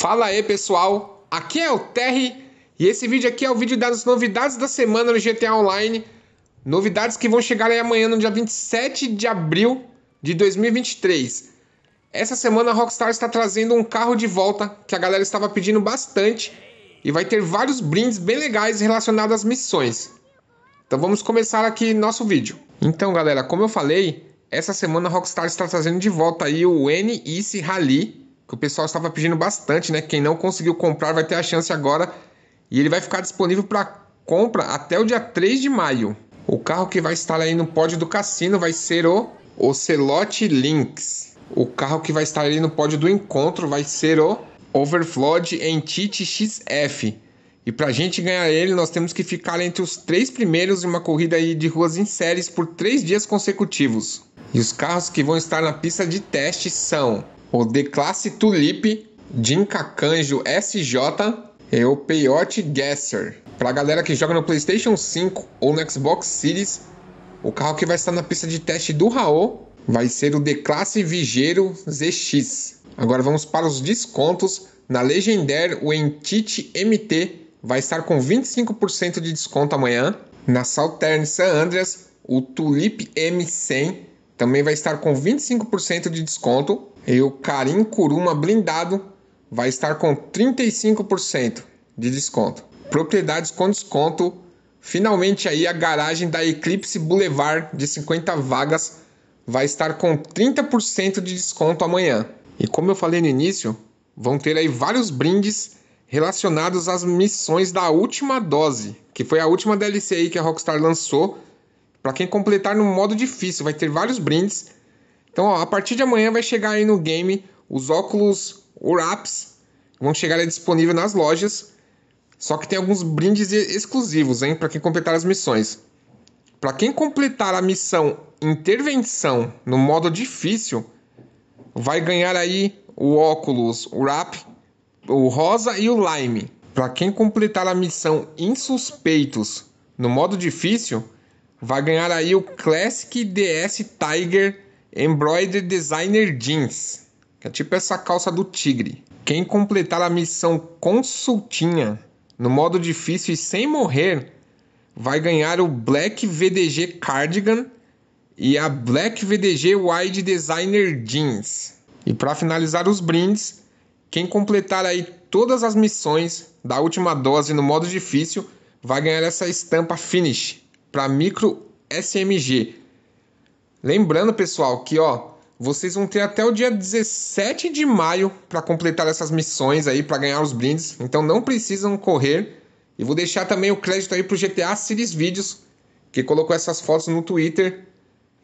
Fala aí pessoal, aqui é o Terry e esse vídeo aqui é o vídeo das novidades da semana no GTA Online. Novidades que vão chegar aí amanhã no dia 27 de abril de 2023. Essa semana a Rockstar está trazendo um carro de volta que a galera estava pedindo bastante e vai ter vários brindes bem legais relacionados às missões. Então vamos começar aqui nosso vídeo. Então galera, como eu falei, essa semana a Rockstar está trazendo de volta aí o n ice Rally que o pessoal estava pedindo bastante, né? Quem não conseguiu comprar vai ter a chance agora e ele vai ficar disponível para compra até o dia 3 de maio. O carro que vai estar aí no pódio do cassino vai ser o Ocelote Lynx. O carro que vai estar ali no pódio do encontro vai ser o Overflowed Entity XF. E para a gente ganhar ele, nós temos que ficar entre os três primeiros em uma corrida aí de ruas em séries por três dias consecutivos. E os carros que vão estar na pista de teste são o The classe Jinka Jinkakanjo SJ e é o Peyote Gasser. Pra galera que joga no PlayStation 5 ou no Xbox Series, o carro que vai estar na pista de teste do Raul vai ser o The classe Vigero ZX. Agora vamos para os descontos. Na Legendary, o Entity MT vai estar com 25% de desconto amanhã. Na Saltern San Andreas, o Tulip M100 também vai estar com 25% de desconto. E o Karim Kuruma blindado vai estar com 35% de desconto. Propriedades com desconto. Finalmente aí a garagem da Eclipse Boulevard de 50 vagas vai estar com 30% de desconto amanhã. E como eu falei no início, vão ter aí vários brindes relacionados às missões da última dose, que foi a última DLC aí que a Rockstar lançou. Para quem completar no modo difícil, vai ter vários brindes então, ó, a partir de amanhã vai chegar aí no game os óculos Wraps. vão chegar aí disponível nas lojas. Só que tem alguns brindes exclusivos, hein, para quem completar as missões. Para quem completar a missão Intervenção no modo difícil, vai ganhar aí o óculos Wrap, o rosa e o lime. Para quem completar a missão Insuspeitos no modo difícil, vai ganhar aí o Classic DS Tiger Embroidered Designer Jeans, que é tipo essa calça do tigre. Quem completar a missão consultinha no modo difícil e sem morrer vai ganhar o Black VDG Cardigan e a Black VDG Wide Designer Jeans. E para finalizar os brindes, quem completar aí todas as missões da última dose no modo difícil vai ganhar essa estampa Finish para micro SMG Lembrando, pessoal, que ó, vocês vão ter até o dia 17 de maio para completar essas missões aí, para ganhar os brindes. Então não precisam correr. E vou deixar também o crédito aí pro GTA Series Vídeos, que colocou essas fotos no Twitter.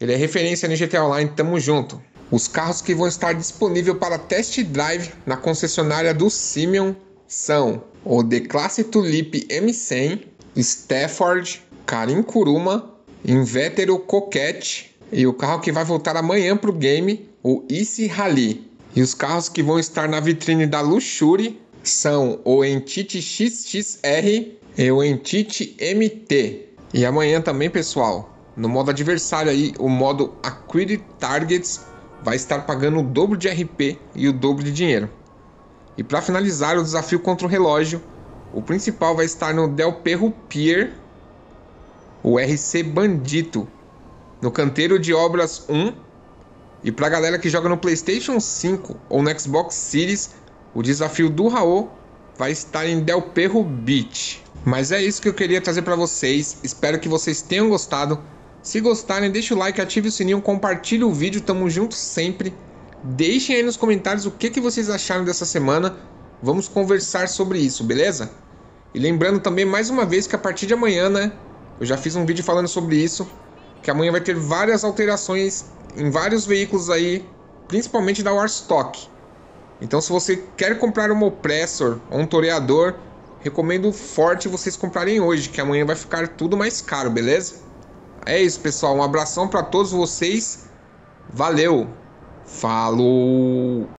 Ele é referência no GTA Online, tamo junto. Os carros que vão estar disponíveis para test drive na concessionária do Simeon são o The Classe Tulip M100, Stafford, Karim Kuruma, Invetero Coquette, e o carro que vai voltar amanhã para o game, o Issy Rally. E os carros que vão estar na vitrine da Luxury são o Entity XXR e o Entity MT. E amanhã também, pessoal, no modo adversário aí, o modo Acquired Targets vai estar pagando o dobro de RP e o dobro de dinheiro. E para finalizar o desafio contra o relógio, o principal vai estar no Del Perro Pier, o RC Bandito, no canteiro de obras 1. E pra galera que joga no PlayStation 5 ou no Xbox Series, o desafio do Raul vai estar em Del Perro Beach. Mas é isso que eu queria trazer para vocês. Espero que vocês tenham gostado. Se gostarem, deixe o like, ative o sininho, compartilhe o vídeo. Tamo junto sempre. Deixem aí nos comentários o que, que vocês acharam dessa semana. Vamos conversar sobre isso, beleza? E lembrando também mais uma vez que a partir de amanhã, né? Eu já fiz um vídeo falando sobre isso que amanhã vai ter várias alterações em vários veículos aí, principalmente da Warstock. Então, se você quer comprar um opressor ou um toreador, recomendo forte vocês comprarem hoje, que amanhã vai ficar tudo mais caro, beleza? É isso, pessoal. Um abração para todos vocês. Valeu. Falou.